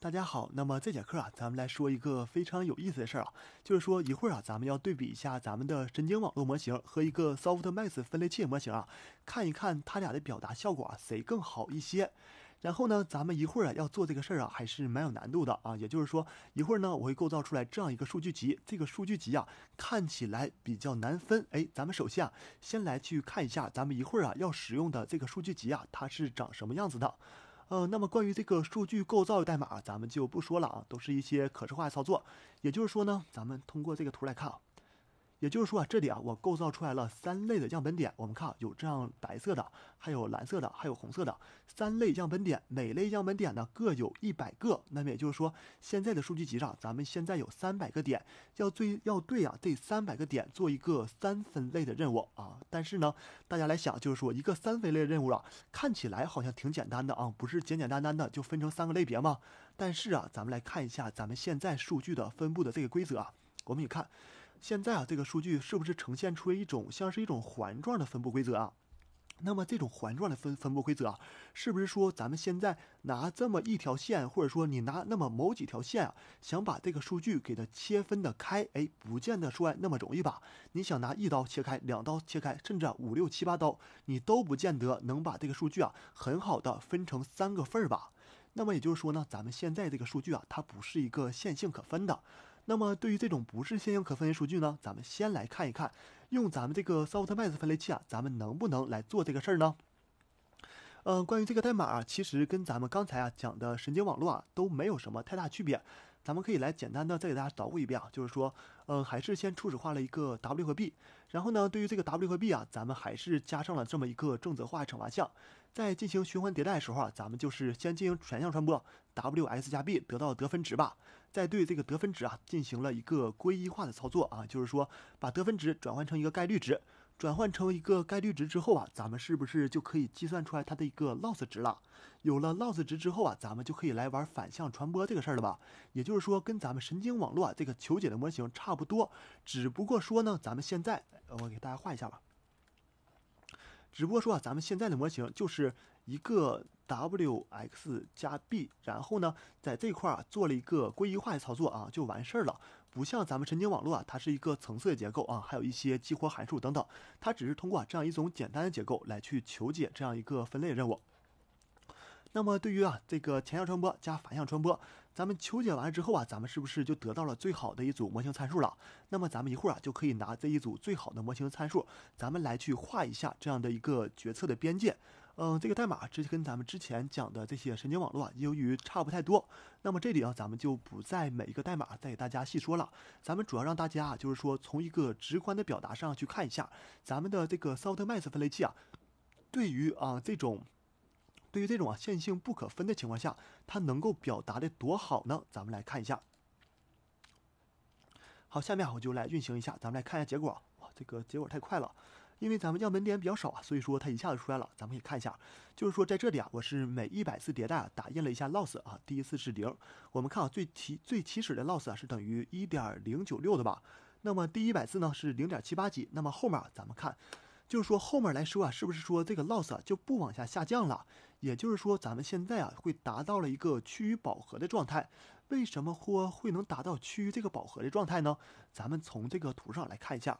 大家好，那么这节课啊，咱们来说一个非常有意思的事儿啊，就是说一会儿啊，咱们要对比一下咱们的神经网络模型和一个 Softmax 分类器模型啊，看一看它俩的表达效果啊谁更好一些。然后呢，咱们一会儿啊要做这个事儿啊，还是蛮有难度的啊。也就是说，一会儿呢，我会构造出来这样一个数据集，这个数据集啊看起来比较难分。哎，咱们首先啊，先来去看一下咱们一会儿啊要使用的这个数据集啊，它是长什么样子的。呃，那么关于这个数据构造的代码，咱们就不说了啊，都是一些可视化操作。也就是说呢，咱们通过这个图来看啊。也就是说啊，这里啊，我构造出来了三类的样本点。我们看，有这样白色的，还有蓝色的，还有红色的三类样本点。每类样本点呢，各有一百个。那么也就是说，现在的数据集上，咱们现在有三百个点，要对要对啊，这三百个点做一个三分类的任务啊。但是呢，大家来想，就是说一个三分类任务啊，看起来好像挺简单的啊，不是简简单单的就分成三个类别吗？但是啊，咱们来看一下咱们现在数据的分布的这个规则啊，我们也看。现在啊，这个数据是不是呈现出一种像是一种环状的分布规则啊？那么这种环状的分分布规则，啊，是不是说咱们现在拿这么一条线，或者说你拿那么某几条线啊，想把这个数据给它切分的开，哎，不见得说那么容易吧？你想拿一刀切开，两刀切开，甚至五六七八刀，你都不见得能把这个数据啊很好的分成三个份儿吧？那么也就是说呢，咱们现在这个数据啊，它不是一个线性可分的。那么，对于这种不是线性可分型数据呢，咱们先来看一看，用咱们这个 Softmax 分类器啊，咱们能不能来做这个事儿呢？嗯，关于这个代码啊，其实跟咱们刚才啊讲的神经网络啊都没有什么太大区别。咱们可以来简单的再给大家捣鼓一遍啊，就是说，嗯，还是先初始化了一个 W 和 B，然后呢，对于这个 W 和 B 啊，咱们还是加上了这么一个正则化惩罚项，在进行循环迭代的时候啊，咱们就是先进行全向传播，WS 加 B 得到得分值吧，再对这个得分值啊进行了一个归一化的操作啊，就是说把得分值转换成一个概率值。转换成一个概率值之后啊，咱们是不是就可以计算出来它的一个 loss 值了？有了 loss 值之后啊，咱们就可以来玩反向传播这个事儿了吧？也就是说，跟咱们神经网络这个求解的模型差不多，只不过说呢，咱们现在我给大家画一下吧。只不过说啊，咱们现在的模型就是一个。wx 加 b，然后呢，在这块儿做了一个归一化的操作啊，就完事儿了。不像咱们神经网络啊，它是一个层次的结构啊，还有一些激活函数等等，它只是通过这样一种简单的结构来去求解这样一个分类任务。那么对于啊这个前向传播加反向传播，咱们求解完了之后啊，咱们是不是就得到了最好的一组模型参数了？那么咱们一会儿啊就可以拿这一组最好的模型参数，咱们来去画一下这样的一个决策的边界。嗯，这个代码直接跟咱们之前讲的这些神经网络啊、由于差不太多，那么这里啊，咱们就不在每一个代码再给大家细说了，咱们主要让大家就是说从一个直观的表达上去看一下，咱们的这个 Softmax 分类器啊，对于啊这种对于这种啊线性不可分的情况下，它能够表达的多好呢？咱们来看一下。好，下面我就来运行一下，咱们来看一下结果，哇，这个结果太快了。因为咱们样本点比较少啊，所以说它一下子出来了。咱们可以看一下，就是说在这里啊，我是每一百次迭代打印了一下 loss 啊，第一次是零。我们看啊，最起最起始的 loss 啊是等于一点零九六的吧？那么第一百次呢是零点七八几？那么后面咱们看，就是说后面来说啊，是不是说这个 loss 就不往下下降了？也就是说咱们现在啊会达到了一个趋于饱和的状态。为什么或会能达到趋于这个饱和的状态呢？咱们从这个图上来看一下。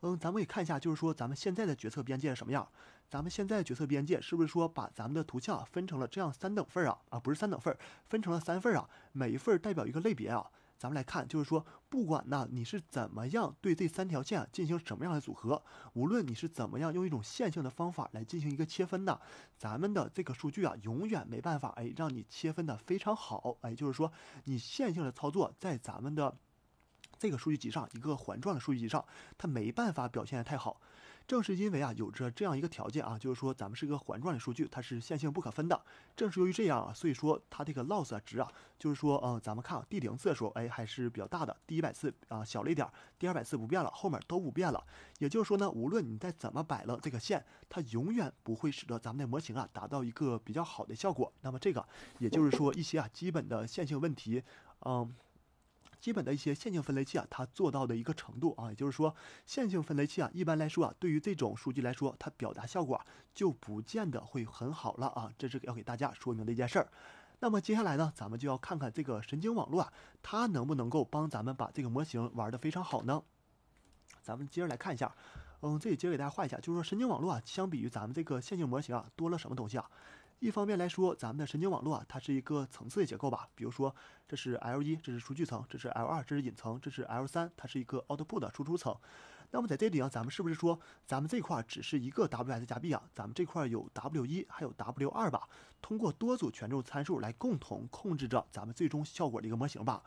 嗯，咱们可以看一下，就是说咱们现在的决策边界是什么样？咱们现在的决策边界是不是说把咱们的图像分成了这样三等份啊？啊，不是三等份分成了三份啊，每一份代表一个类别啊。咱们来看，就是说不管呢你是怎么样对这三条线进行什么样的组合，无论你是怎么样用一种线性的方法来进行一个切分的，咱们的这个数据啊永远没办法哎让你切分的非常好。哎，就是说你线性的操作在咱们的。这个数据集上，一个环状的数据集上，它没办法表现的太好。正是因为啊，有着这样一个条件啊，就是说咱们是一个环状的数据，它是线性不可分的。正是由于这样啊，所以说它这个 loss 值啊，就是说呃，咱们看第零次的时候，哎还是比较大的，第一百次啊小了一点，第二百次不变了，后面都不变了。也就是说呢，无论你再怎么摆了这个线，它永远不会使得咱们的模型啊达到一个比较好的效果。那么这个也就是说一些啊基本的线性问题，嗯。基本的一些线性分类器啊，它做到的一个程度啊，也就是说，线性分类器啊，一般来说啊，对于这种数据来说，它表达效果就不见得会很好了啊，这是要给大家说明的一件事儿。那么接下来呢，咱们就要看看这个神经网络啊，它能不能够帮咱们把这个模型玩得非常好呢？咱们接着来看一下，嗯，这里接着给大家画一下，就是说神经网络啊，相比于咱们这个线性模型啊，多了什么东西啊？一方面来说，咱们的神经网络啊，它是一个层次的结构吧。比如说，这是 L1，这是数据层，这是 L2，这是隐层，这是 L3，它是一个 output 的输出层。那么在这里啊，咱们是不是说，咱们这块只是一个 W s 加 B 啊？咱们这块有 W1，还有 W2 吧？通过多组权重参数来共同控制着咱们最终效果的一个模型吧。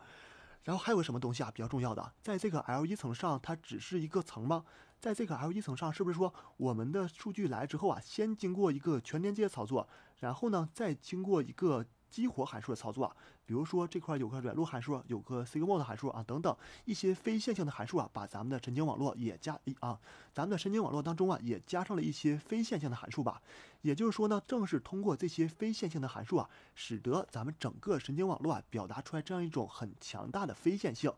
然后还有个什么东西啊？比较重要的，在这个 L1 层上，它只是一个层吗？在这个 L1 层上，是不是说我们的数据来之后啊，先经过一个全连接操作，然后呢，再经过一个激活函数的操作啊？比如说这块有个软路函数，有个 sigmoid 函数啊，等等一些非线性的函数啊，把咱们的神经网络也加一啊，咱们的神经网络当中啊，也加上了一些非线性的函数吧。也就是说呢，正是通过这些非线性的函数啊，使得咱们整个神经网络啊，表达出来这样一种很强大的非线性。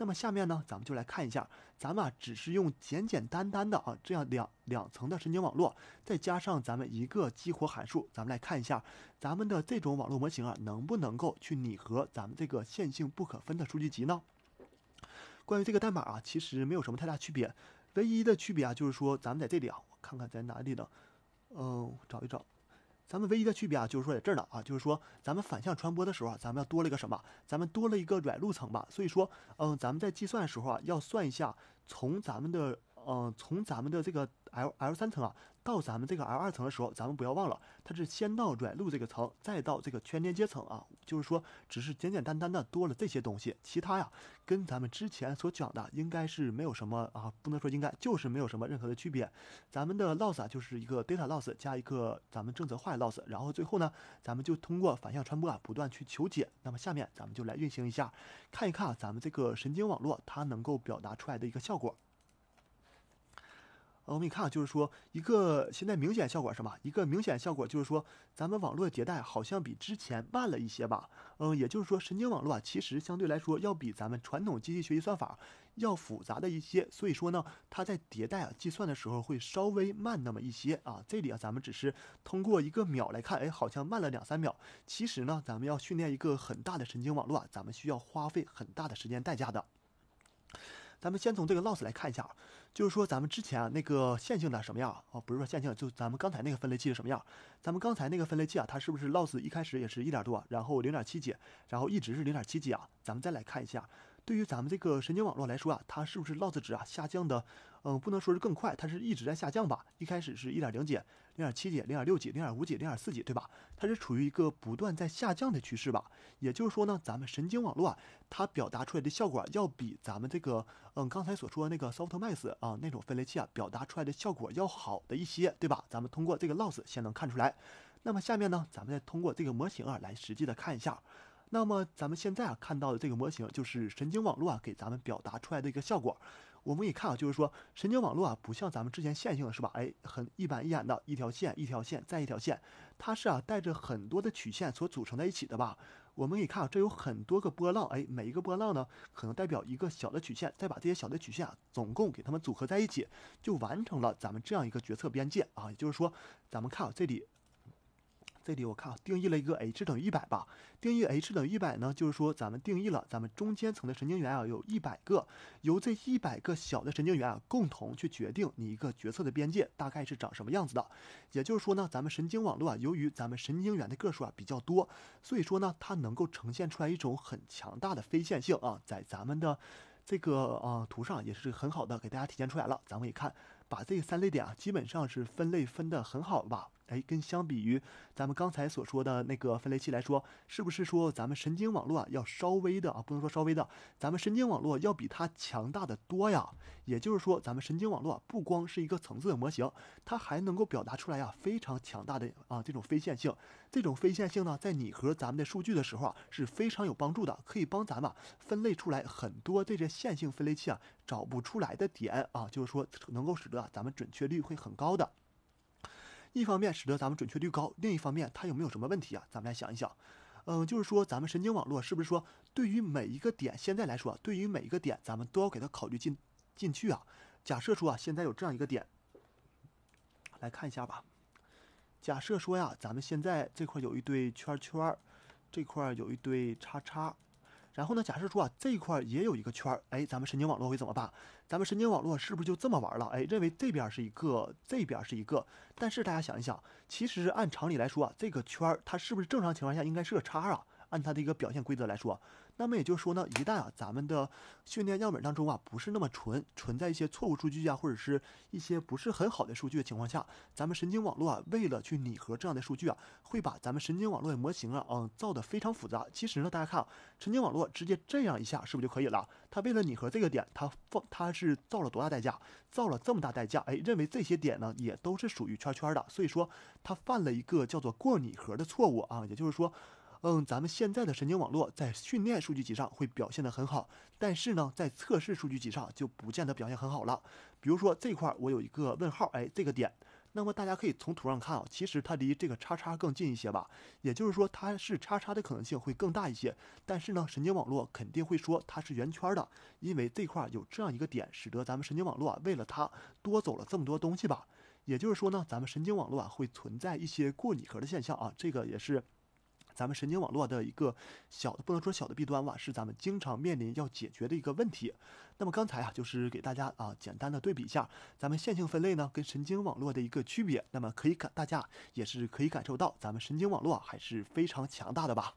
那么下面呢，咱们就来看一下，咱们啊，只是用简简单单的啊这样两两层的神经网络，再加上咱们一个激活函数，咱们来看一下，咱们的这种网络模型啊，能不能够去拟合咱们这个线性不可分的数据集呢？关于这个代码啊，其实没有什么太大区别，唯一的区别啊，就是说咱们在这里啊，我看看在哪里呢？嗯，找一找。咱们唯一的区别啊，就是说在这儿呢啊，就是说咱们反向传播的时候，咱们要多了一个什么？咱们多了一个软路层吧。所以说，嗯，咱们在计算的时候啊，要算一下从咱们的。嗯，从咱们的这个 L L 三层啊，到咱们这个 L 二层的时候，咱们不要忘了，它是先到软路这个层，再到这个全连接层啊。就是说，只是简简单单的多了这些东西，其他呀，跟咱们之前所讲的应该是没有什么啊，不能说应该就是没有什么任何的区别。咱们的 loss 就是一个 data loss 加一个咱们正则化 loss，然后最后呢，咱们就通过反向传播啊，不断去求解。那么下面咱们就来运行一下，看一看啊，咱们这个神经网络它能够表达出来的一个效果。哦，我们你看，就是说一个现在明显效果什么？一个明显效果就是说，咱们网络迭代好像比之前慢了一些吧？嗯，也就是说，神经网络啊，其实相对来说要比咱们传统机器学习算法要复杂的一些，所以说呢，它在迭代计算的时候会稍微慢那么一些啊。这里啊，咱们只是通过一个秒来看，哎，好像慢了两三秒。其实呢，咱们要训练一个很大的神经网络啊，咱们需要花费很大的时间代价的。咱们先从这个 loss 来看一下，就是说咱们之前啊那个线性的什么样啊？哦，不是说线性，就咱们刚才那个分类器是什么样？咱们刚才那个分类器啊，它是不是 loss 一开始也是一点多，然后零点七几，然后一直是零点七几啊？咱们再来看一下，对于咱们这个神经网络来说啊，它是不是 loss 值啊下降的？嗯，不能说是更快，它是一直在下降吧。一开始是一点零几、零点七几、零点六几、零点五几、零点四几，对吧？它是处于一个不断在下降的趋势吧。也就是说呢，咱们神经网络啊，它表达出来的效果要比咱们这个，嗯，刚才所说的那个 Softmax 啊那种分类器啊，表达出来的效果要好的一些，对吧？咱们通过这个 Loss 先能看出来。那么下面呢，咱们再通过这个模型啊来实际的看一下。那么咱们现在啊看到的这个模型就是神经网络啊给咱们表达出来的一个效果。我们可以看啊，就是说，神经网络啊，不像咱们之前线性的，是吧？哎，很一板一眼的一条线，一条线再一条线，它是啊带着很多的曲线所组成在一起的吧？我们可以看，这有很多个波浪，哎，每一个波浪呢，可能代表一个小的曲线，再把这些小的曲线啊，总共给它们组合在一起，就完成了咱们这样一个决策边界啊。也就是说，咱们看啊，这里。这里我看啊，定义了一个 h 等于一百吧。定义 h 等于一百呢，就是说咱们定义了咱们中间层的神经元啊，有一百个，由这一百个小的神经元啊共同去决定你一个决策的边界大概是长什么样子的。也就是说呢，咱们神经网络啊，由于咱们神经元的个数啊比较多，所以说呢，它能够呈现出来一种很强大的非线性啊，在咱们的这个啊图上也是很好的给大家体现出来了。咱们也看，把这三类点啊，基本上是分类分的很好吧。哎，跟相比于咱们刚才所说的那个分类器来说，是不是说咱们神经网络要稍微的啊？不能说稍微的，咱们神经网络要比它强大的多呀。也就是说，咱们神经网络不光是一个层次的模型，它还能够表达出来呀非常强大的啊这种非线性。这种非线性呢，在拟合咱们的数据的时候啊是非常有帮助的，可以帮咱们分类出来很多这些线性分类器啊找不出来的点啊，就是说能够使得咱们准确率会很高的。一方面使得咱们准确率高，另一方面它有没有什么问题啊？咱们来想一想，嗯，就是说咱们神经网络是不是说对于每一个点现在来说，对于每一个点咱们都要给它考虑进进去啊？假设说啊，现在有这样一个点，来看一下吧。假设说呀，咱们现在这块有一堆圈圈，这块有一堆叉叉。然后呢？假设说啊，这块儿也有一个圈儿，哎，咱们神经网络会怎么办？咱们神经网络是不是就这么玩了？哎，认为这边是一个，这边是一个。但是大家想一想，其实按常理来说啊，这个圈儿它是不是正常情况下应该是个叉啊？按它的一个表现规则来说。那么也就是说呢，一旦啊咱们的训练样本当中啊不是那么纯，存在一些错误数据啊，或者是一些不是很好的数据的情况下，咱们神经网络啊为了去拟合这样的数据啊，会把咱们神经网络的模型啊嗯造的非常复杂。其实呢，大家看，神经网络直接这样一下是不是就可以了？它为了拟合这个点，它放它是造了多大代价？造了这么大代价，哎，认为这些点呢也都是属于圈圈的，所以说它犯了一个叫做过拟合的错误啊，也就是说。嗯，咱们现在的神经网络在训练数据集上会表现得很好，但是呢，在测试数据集上就不见得表现很好了。比如说这块，我有一个问号，哎，这个点，那么大家可以从图上看啊，其实它离这个叉叉更近一些吧，也就是说它是叉叉的可能性会更大一些。但是呢，神经网络肯定会说它是圆圈的，因为这块有这样一个点，使得咱们神经网络啊为了它多走了这么多东西吧。也就是说呢，咱们神经网络啊会存在一些过拟合的现象啊，这个也是。咱们神经网络的一个小的不能说小的弊端吧，是咱们经常面临要解决的一个问题。那么刚才啊，就是给大家啊简单的对比一下，咱们线性分类呢跟神经网络的一个区别。那么可以感大家也是可以感受到，咱们神经网络还是非常强大的吧。